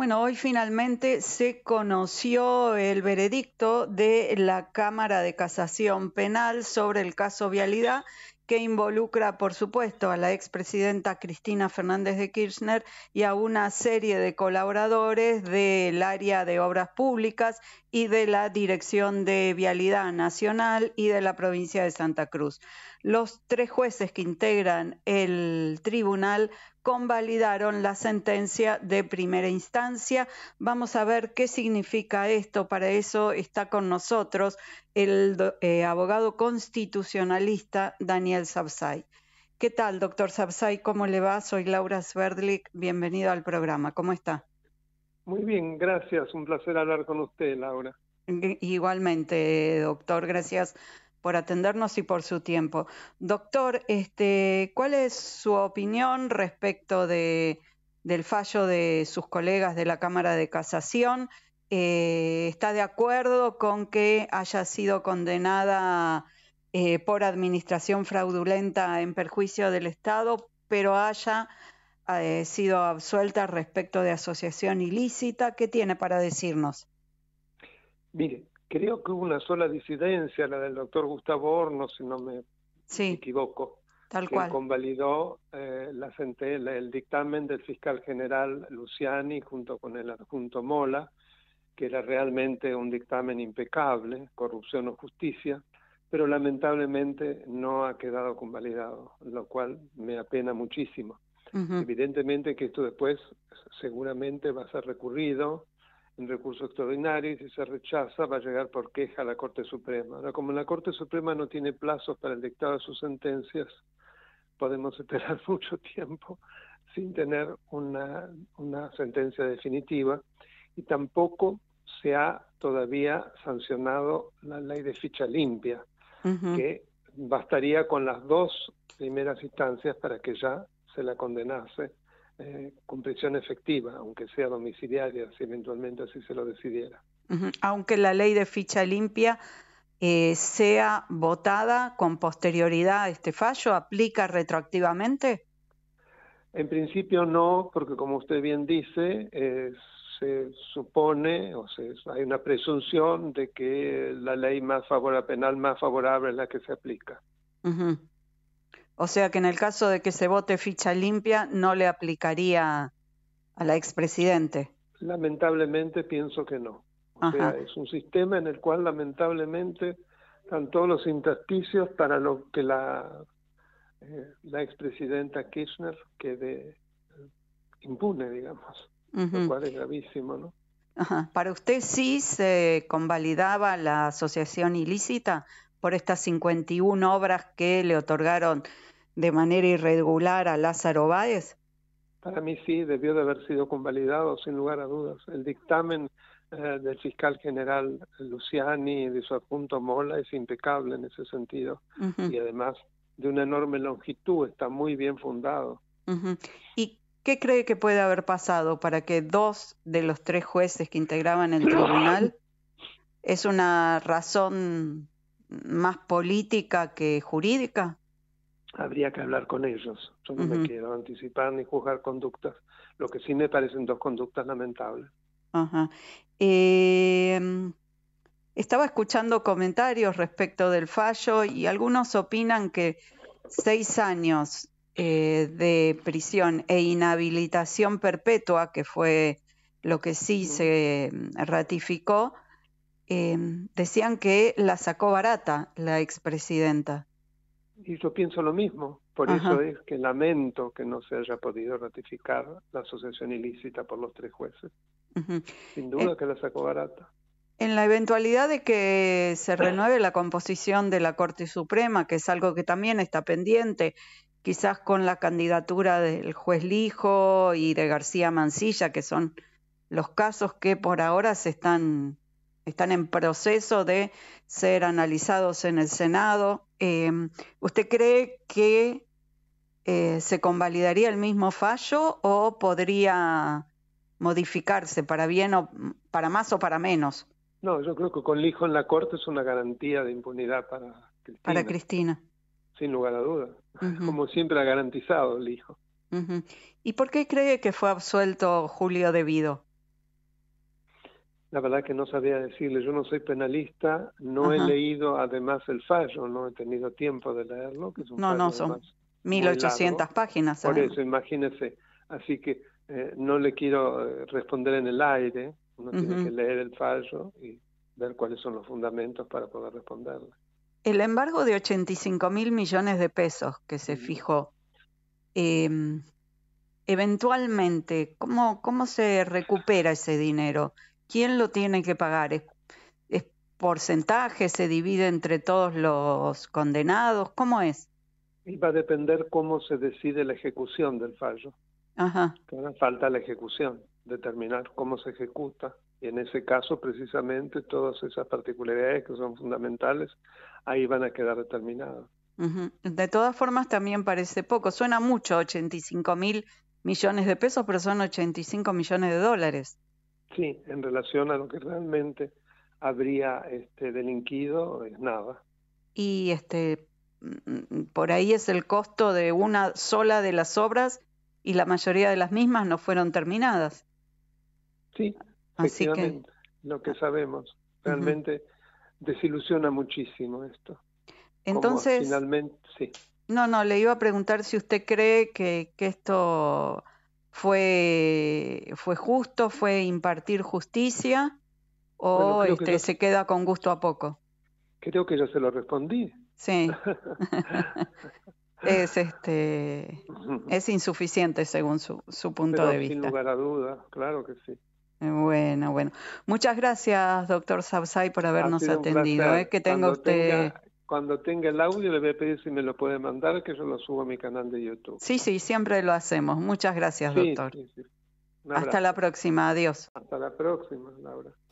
Bueno, hoy finalmente se conoció el veredicto de la Cámara de Casación Penal sobre el caso Vialidad que involucra, por supuesto, a la expresidenta Cristina Fernández de Kirchner y a una serie de colaboradores del área de obras públicas y de la Dirección de Vialidad Nacional y de la provincia de Santa Cruz. Los tres jueces que integran el tribunal convalidaron la sentencia de primera instancia. Vamos a ver qué significa esto. Para eso está con nosotros el eh, abogado constitucionalista Daniel Sabsay. ¿Qué tal, doctor Sabsay? ¿Cómo le va? Soy Laura Sverdlik. Bienvenido al programa. ¿Cómo está? Muy bien, gracias. Un placer hablar con usted, Laura. Igualmente, doctor. Gracias por atendernos y por su tiempo. Doctor, este, ¿cuál es su opinión respecto de, del fallo de sus colegas de la Cámara de Casación? Eh, ¿Está de acuerdo con que haya sido condenada eh, por administración fraudulenta en perjuicio del Estado, pero haya eh, sido absuelta respecto de asociación ilícita? ¿Qué tiene para decirnos? Mire, creo que hubo una sola disidencia, la del doctor Gustavo Horno, si no me equivoco, tal que convalidó eh, la, el dictamen del fiscal general Luciani junto con el adjunto Mola, que era realmente un dictamen impecable, corrupción o justicia, pero lamentablemente no ha quedado convalidado, lo cual me apena muchísimo. Evidentemente que esto después seguramente va a ser recurrido un recurso extraordinario y si se rechaza va a llegar por queja a la Corte Suprema. Ahora, como la Corte Suprema no tiene plazos para el dictado de sus sentencias, podemos esperar mucho tiempo sin tener una, sentencia definitiva y tampoco se ha todavía sancionado la ley de ficha limpia, que bastaría con las dos primeras instancias para que ya se la condenase eh, con prisión efectiva, aunque sea domiciliaria, si eventualmente así se lo decidiera. Aunque la ley de ficha limpia eh, sea votada con posterioridad a este fallo, ¿aplica retroactivamente? En principio no, porque como usted bien dice, eh, se supone o se, hay una presunción de que la ley más favorable penal más favorable es la que se aplica. O sea que en el caso de que se vote ficha limpia, no le aplicaría a la expresidente. Lamentablemente pienso que no. es un sistema en el cual lamentablemente están todos los intersticios para lo que la, eh, la expresidenta Kirchner quede eh, impune, digamos, lo cual es gravísimo, ¿no? ¿Para usted sí se convalidaba la asociación ilícita? por estas 51 obras que le otorgaron de manera irregular a Lázaro Báez? Para mí sí, debió de haber sido convalidado, sin lugar a dudas. El dictamen eh, del fiscal general Luciani y de su adjunto Mola es impecable en ese sentido y además de una enorme longitud, está muy bien fundado. ¿Y qué cree que puede haber pasado para que dos de los tres jueces que integraban el tribunal es una razón más política que jurídica? Habría que hablar con ellos. Yo no me quiero anticipar ni juzgar conductas. Lo que sí me parecen dos conductas lamentables. Em, estaba escuchando comentarios respecto del fallo y algunos opinan que seis años eh, de prisión e inhabilitación perpetua, que fue lo que sí se mm, ratificó, Em, decían que la sacó barata la expresidenta. Y yo pienso lo mismo, por eso es que lamento que no se haya podido ratificar la asociación ilícita por los tres jueces. Sin duda eh, que la sacó barata. En la eventualidad de que se ah. renueve la composición de la Corte Suprema, que es algo que también está pendiente, quizás con la candidatura del juez Lijo y de García Mancilla, que son los casos que por ahora se están están en proceso de ser analizados en el Senado. Em, ¿Usted cree que eh, se convalidaría el mismo fallo o podría modificarse para bien o para más o para menos? No, yo creo que con hijo en la Corte es una garantía de impunidad para Cristina. Para Cristina. Sin lugar a dudas. Como siempre ha garantizado el hijo. ¿Y por qué cree que fue absuelto Julio Debido? la verdad que no sabía decirle, yo no soy penalista, no he leído además el fallo, no he tenido tiempo de leerlo, que No, no, son 1800 páginas. ¿eh? Por eso, imagínese. Así que eh, no le quiero eh, responder en el aire, uno tiene que leer el fallo y ver cuáles son los fundamentos para poder responderle. El embargo de 85 mil millones de pesos que se fijó, em, eventualmente, ¿cómo, ¿cómo se recupera ese dinero? ¿Quién lo tiene que pagar? ¿Es, porcentaje? ¿Se divide entre todos los condenados? ¿Cómo es? Y va a depender cómo se decide la ejecución del fallo. Ajá. Falta la ejecución, determinar cómo se ejecuta. Y en ese caso, precisamente, todas esas particularidades que son fundamentales, ahí van a quedar determinadas. De todas formas, también parece poco. Suena mucho, 85 mil millones de pesos, pero son 85 millones de dólares. Sí, en relación a lo que realmente habría este, delinquido, es nada. Y este, mm, mm, por ahí es el costo de una sola de las obras y la mayoría de las mismas no fueron terminadas. Sí, Así que... lo que sabemos. Realmente desilusiona muchísimo esto. Entonces, finalmente, sí. No, no, le iba a preguntar si usted cree que, que esto fue, fue justo, fue impartir justicia o este, se queda con gusto a poco. Creo que yo se lo respondí. Sí. es este es insuficiente según su, punto de vista. Sin lugar a dudas, claro que sí. Eh, bueno, bueno. Muchas gracias, doctor Sabsay, por habernos atendido. Es eh, que tenga usted cuando tenga el audio le voy a pedir si me lo puede mandar, que yo lo subo a mi canal de YouTube. Sí, sí, siempre lo hacemos. Muchas gracias, doctor. Hasta la próxima, adiós. Hasta la próxima, Laura.